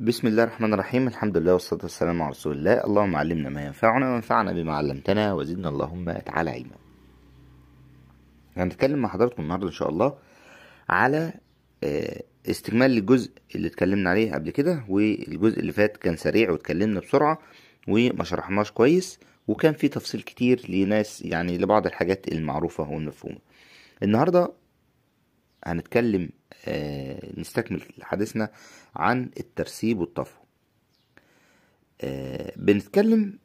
بسم الله الرحمن الرحيم الحمد لله والصلاة والسلام على رسول الله اللهم علمنا ما ينفعنا وانفعنا بما علمتنا وزدنا اللهم تعالى علما هنتكلم مع حضراتكم النهاردة إن شاء الله على آه، استكمال الجزء اللي اتكلمنا عليه قبل كده والجزء اللي فات كان سريع واتكلمنا بسرعة وما شرحناش كويس وكان في تفصيل كتير لناس يعني لبعض الحاجات المعروفة والمفهومة النهاردة هنتكلم آه، نستكمل حديثنا عن الترسيب والطفو آه، بنتكلم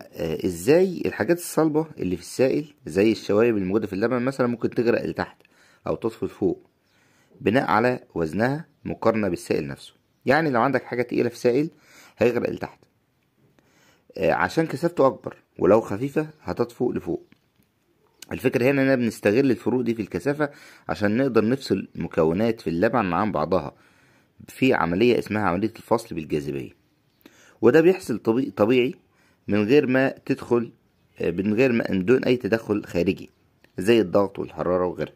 آه، ازاي الحاجات الصلبة اللي في السائل زي الشوائب الموجودة في اللبن مثلا ممكن تغرق لتحت او تطفو لفوق بناء على وزنها مقارنة بالسائل نفسه يعني لو عندك حاجة تقيلة في سائل هيغرق لتحت عشان كثافته اكبر ولو خفيفة هتطفو لفوق الفكرة هنا إننا بنستغل الفروق دي في الكثافة عشان نقدر نفصل مكونات في اللبن عن بعضها في عملية اسمها عملية الفصل بالجاذبية وده بيحصل طبيعي من غير ما تدخل آه، من غير ما دون أي تدخل خارجي زي الضغط والحرارة وغيرها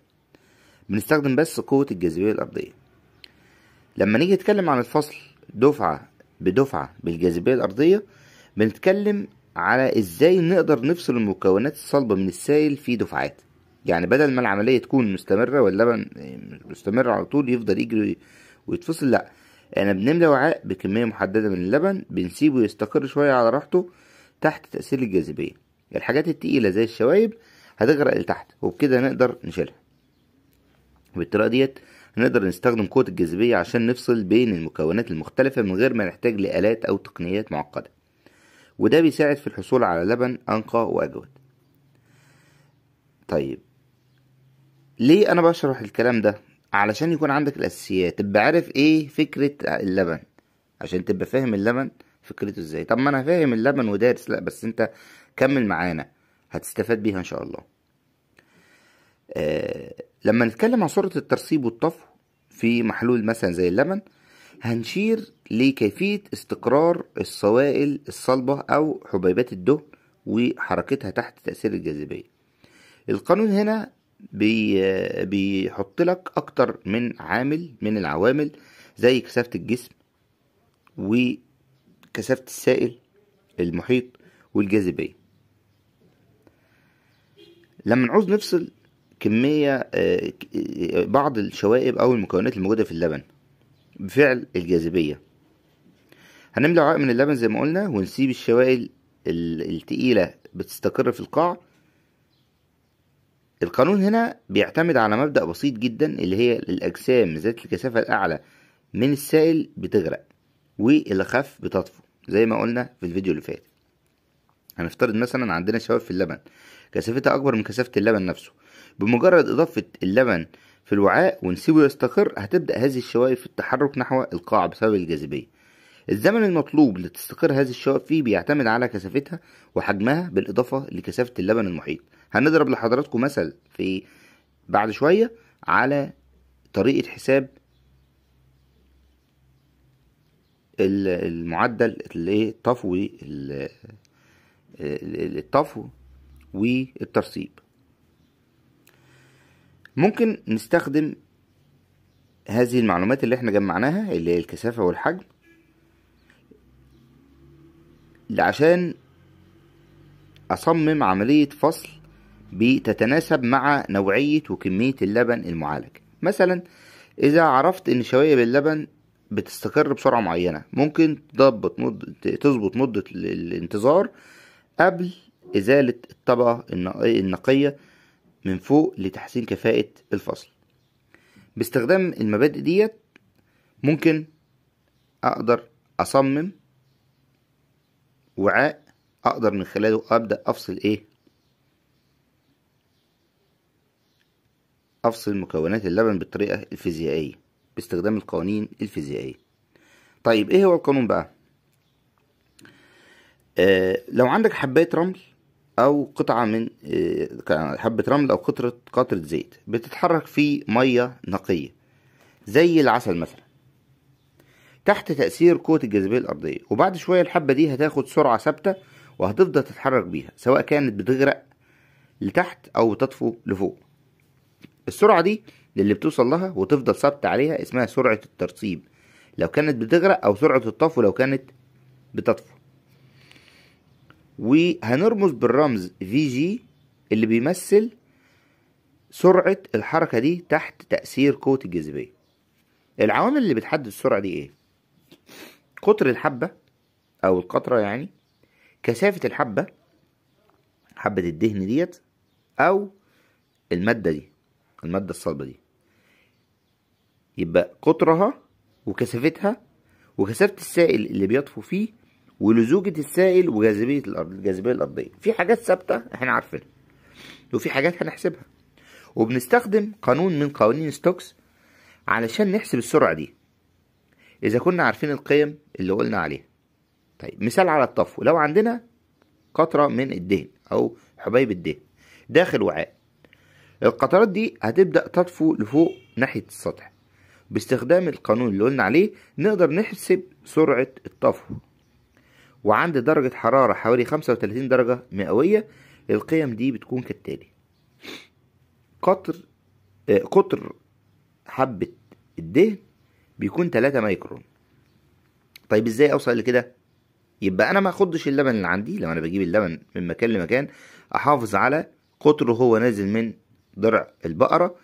بنستخدم بس قوة الجاذبية الأرضية لما نيجي نتكلم عن الفصل دفعة بدفعة بالجاذبية الأرضية بنتكلم على ازاي نقدر نفصل المكونات الصلبة من السائل في دفعات يعني بدل ما العملية تكون مستمرة واللبن مستمر على طول يفضل يجري ويتفصل لأ احنا بنملى وعاء بكمية محددة من اللبن بنسيبه يستقر شوية على راحته تحت تأثير الجاذبية الحاجات التقيلة زي الشوايب هتغرق لتحت وبكده نقدر نشيلها بالطريقة ديت نقدر نستخدم قوة الجاذبية عشان نفصل بين المكونات المختلفة من غير ما نحتاج لآلات أو تقنيات معقدة وده بيساعد في الحصول على لبن أنقى وأجود طيب ليه أنا بشرح الكلام ده علشان يكون عندك الأساسيات تبقى عارف إيه فكرة اللبن عشان تبقى فاهم اللبن فكرته إزاي طب ما أنا فاهم اللبن ودارس لأ بس أنت كمل معانا هتستفاد بيها إن شاء الله آه لما نتكلم عن صورة الترسيب والطفو في محلول مثلا زي اللبن هنشير لكيفية استقرار السوائل الصلبة أو حبيبات الدهن وحركتها تحت تأثير الجاذبية القانون هنا بي بيحط لك أكتر من عامل من العوامل زي كثافة الجسم وكثافة السائل المحيط والجاذبية لما نعوز نفصل كمية آه، آه، بعض الشوائب أو المكونات الموجودة في اللبن بفعل الجاذبية هنملى عائق من اللبن زي ما قلنا ونسيب الشوائل التقيلة بتستقر في القاع القانون هنا بيعتمد على مبدأ بسيط جدا اللي هي الأجسام ذات الكثافة الأعلى من السائل بتغرق والأخف بتطفو زي ما قلنا في الفيديو اللي فات هنفترض مثلا عندنا شوائل في اللبن كثافتها أكبر من كثافة اللبن نفسه بمجرد إضافة اللبن في الوعاء ونسيبه يستقر هتبدأ هذه الشوائب في التحرك نحو القاع بسبب الجاذبية الزمن المطلوب لتستقر هذه الشوائب فيه بيعتمد على كثافتها وحجمها بالإضافة لكثافة اللبن المحيط هنضرب لحضراتكم مثل في بعد شوية على طريقة حساب المعدل الطفو الطفو والترسيب ممكن نستخدم هذه المعلومات اللي احنا جمعناها اللي هي الكثافة والحجم عشان أصمم عملية فصل بتتناسب مع نوعية وكمية اللبن المعالج مثلا إذا عرفت إن شوية باللبن بتستقر بسرعة معينة ممكن تضبط مدة تظبط مدة الانتظار قبل إزالة الطبقة النقية من فوق لتحسين كفاءة الفصل باستخدام المبادئ ديت ممكن أقدر أصمم وعاء اقدر من خلاله ابدا افصل ايه افصل مكونات اللبن بالطريقه الفيزيائيه باستخدام القوانين الفيزيائيه طيب ايه هو القانون بقى آه لو عندك حبايه رمل او قطعه من آه حبه رمل او قطره قطره زيت بتتحرك في ميه نقيه زي العسل مثلا تحت تأثير قوة الجاذبية الأرضية وبعد شوية الحبة دي هتاخد سرعة ثابتة وهتفضل تتحرك بيها سواء كانت بتغرق لتحت أو بتطفو لفوق السرعة دي اللي بتوصل لها وتفضل ثابتة عليها اسمها سرعة الترطيب لو كانت بتغرق أو سرعة الطفو لو كانت بتطفو وهنرمز بالرمز في جي اللي بيمثل سرعة الحركة دي تحت تأثير قوة الجاذبية العوامل اللي بتحدد السرعة دي ايه قطر الحبة أو القطرة يعني كثافة الحبة حبة الدهن ديت أو المادة دي المادة الصلبة دي يبقى قطرها وكثافتها وكثافة السائل اللي بيطفو فيه ولزوجة السائل وجاذبية الأرض الجاذبية الأرضية في حاجات ثابتة احنا عارفينها وفي حاجات هنحسبها وبنستخدم قانون من قوانين ستوكس علشان نحسب السرعة دي إذا كنا عارفين القيم اللي قلنا عليها طيب مثال على الطفو لو عندنا قطرة من الدهن أو حبيب الدهن داخل وعاء القطرات دي هتبدأ تطفو لفوق ناحية السطح باستخدام القانون اللي قلنا عليه نقدر نحسب سرعة الطفو وعند درجة حرارة حوالي 35 درجة مئوية القيم دي بتكون كالتالي قطر آه، قطر حبة الدهن بيكون 3 مايكرون طيب ازاي اوصل لكده يبقى انا ما اخدش اللبن اللي عندي لو انا بجيب اللبن من مكان لمكان احافظ على قطره هو نازل من درع البقره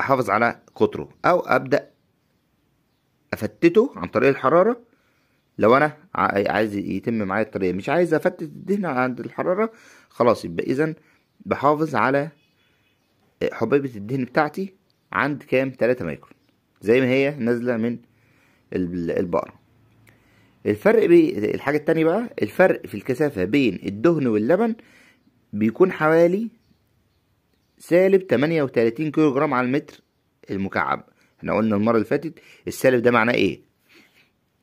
احافظ على قطره او ابدا افتته عن طريق الحراره لو انا عايز يتم معايا الطريقه مش عايز افتت الدهن عند الحراره خلاص يبقى اذا بحافظ على حبيبه الدهن بتاعتي عند كام 3 مايكرون زي ما هي نازلة من البقرة الفرق بي الحاجة التانية بقى الفرق في الكثافة بين الدهن واللبن بيكون حوالي سالب تمانية وتلاتين كيلو جرام على المتر المكعب احنا قلنا المرة اللي فاتت السالب ده معناه ايه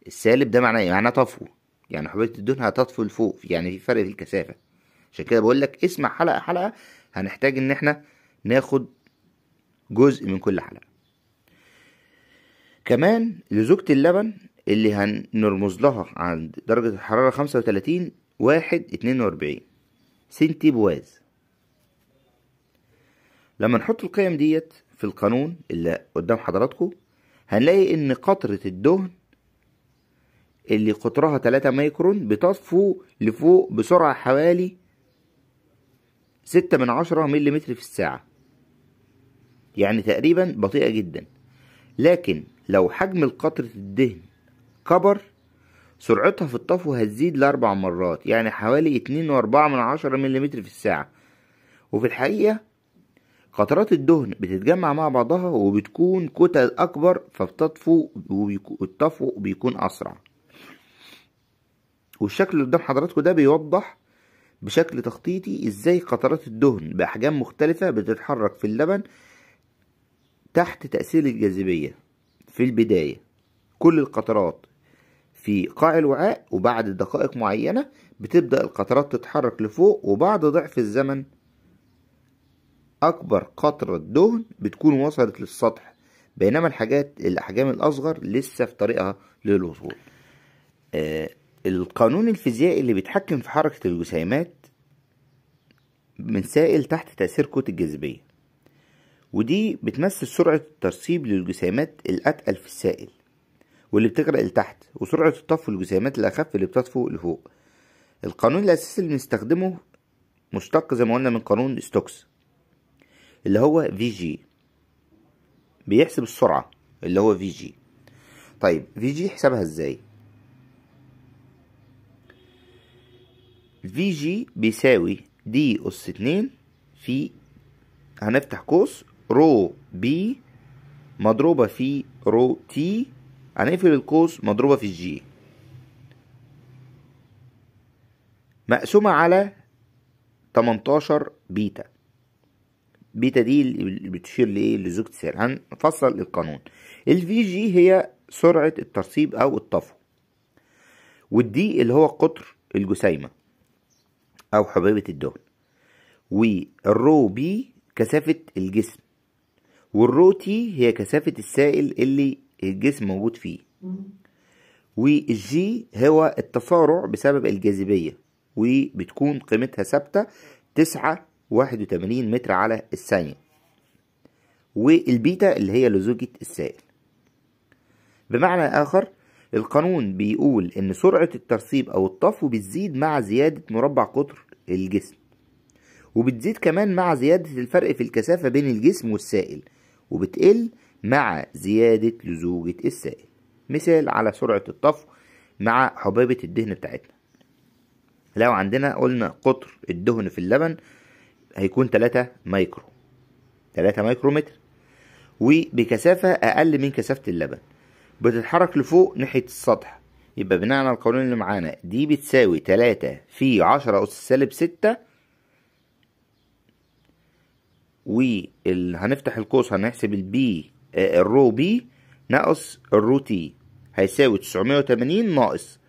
السالب ده معناه ايه معناه طفو يعني حبيبة الدهن هتطفو لفوق يعني في فرق في الكثافة عشان كده بقول لك اسمع حلقة حلقة هنحتاج ان احنا ناخد جزء من كل حلقة كمان لزوجة اللبن اللي هنرمز لها عند درجة الحرارة خمسة وتلاتين واحد اتنين واربعين سنتي بواز لما نحط القيم ديت في القانون اللي قدام حضراتكم هنلاقي ان قطرة الدهن اللي قطرها تلاتة مايكرون بتطفو لفوق بسرعة حوالي ستة من عشرة متر في الساعة يعني تقريبا بطيئة جدا لكن لو حجم قطرة الدهن كبر سرعتها في الطفو هتزيد لأربع مرات يعني حوالي اتنين وأربعة من عشرة مليمتر في الساعة وفي الحقيقة قطرات الدهن بتتجمع مع بعضها وبتكون كتل أكبر فبتطفو والطفو بيكون أسرع والشكل اللي قدام حضراتكم ده بيوضح بشكل تخطيطي ازاي قطرات الدهن بأحجام مختلفة بتتحرك في اللبن تحت تأثير الجاذبية في البداية كل القطرات في قاع الوعاء وبعد دقائق معينة بتبدأ القطرات تتحرك لفوق وبعد ضعف الزمن أكبر قطرة دهن بتكون وصلت للسطح بينما الحاجات الأحجام الأصغر لسه في طريقها للوصول آه القانون الفيزيائي اللي بيتحكم في حركة الجسيمات من سائل تحت تأثير كوت الجاذبية ودي بتمثل سرعة الترسيب للجسيمات الأتقل في السائل واللي بتغرق لتحت وسرعة الطفو للجسيمات الأخف اللي بتطفو لفوق القانون الأساسي اللي بنستخدمه مشتق زي ما قلنا من قانون ستوكس اللي هو في جي بيحسب السرعة اللي هو في جي طيب في جي حسابها ازاي في جي بيساوي دي أس اتنين في هنفتح قوس رو بي مضروبة في رو تي هنقفل القوس مضروبة في الجي مقسومة على 18 بيتا بيتا دي اللي بتشير لإيه لزوجة تسال هنفصل القانون الفي جي هي سرعة الترسيب أو الطفو والدي اللي هو قطر الجسيمة أو حبيبة الدهن والرو بي كثافة الجسم والروتي هي كثافة السائل اللي الجسم موجود فيه والجي هو التسارع بسبب الجاذبية وبتكون قيمتها ثابتة تسعة واحد وتمانين متر على الثانية والبيتا اللي هي لزوجة السائل بمعنى آخر القانون بيقول إن سرعة الترسيب أو الطفو بتزيد مع زيادة مربع قطر الجسم وبتزيد كمان مع زيادة الفرق في الكثافة بين الجسم والسائل وبتقل مع زيادة لزوجة السائل مثال على سرعة الطفو مع حبيبة الدهن بتاعتنا لو عندنا قلنا قطر الدهن في اللبن هيكون 3 مايكرو 3 مايكرومتر وبكثافة أقل من كثافة اللبن بتتحرك لفوق ناحية السطح يبقى بناء على القانون اللي معانا دي بتساوي 3 في 10 أس سالب 6 وهنفتح القوس هنحسب البي آه، الرو بي ناقص الرو تي هيساوي 980 ناقص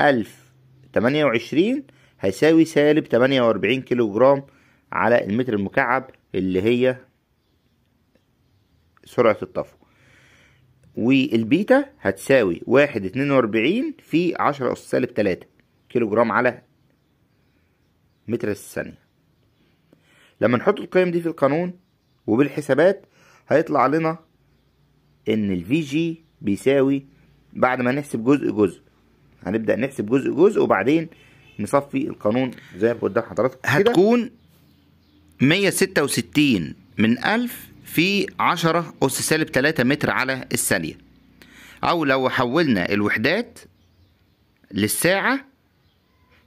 1028 هيساوي سالب 48 كيلو جرام على المتر المكعب اللي هي سرعة الطفو والبيتا هتساوي واحد اتنين واربعين في عشرة أس سالب تلاتة كيلو جرام على متر الثانية لما نحط القيم دي في القانون وبالحسابات هيطلع لنا ان الفي جي بيساوي بعد ما نحسب جزء جزء هنبدأ نحسب جزء جزء وبعدين نصفي القانون زي ما قدام حضرتك هتكون 166 من 1000 في 10 أس سالب 3 متر على الثانية أو لو حولنا الوحدات للساعة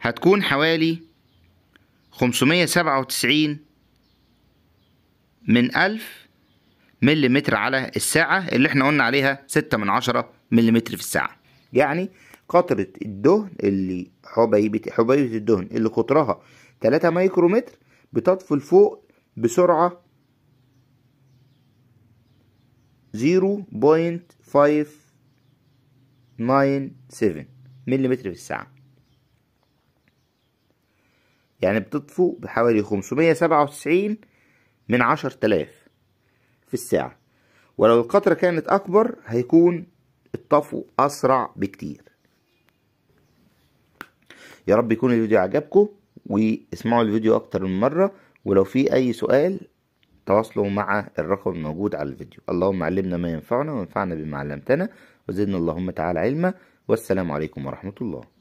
هتكون حوالي 597 من 1000 ملم على الساعة اللي احنا قلنا عليها ستة من عشرة ملم في الساعة يعني قطرة الدهن اللي حبيبة حبيبة الدهن اللي قطرها 3 مايكرومتر بتطفو لفوق بسرعة 0.597 ملم في الساعة يعني بتطفو بحوالي 597 من عشر تلاف في الساعة ولو القطرة كانت أكبر هيكون الطفو أسرع بكتير يا رب يكون الفيديو عجبكم واسمعوا الفيديو أكتر من مرة ولو في أي سؤال تواصلوا مع الرقم الموجود على الفيديو اللهم علمنا ما ينفعنا وانفعنا بما علمتنا وزدنا اللهم تعالى علما والسلام عليكم ورحمة الله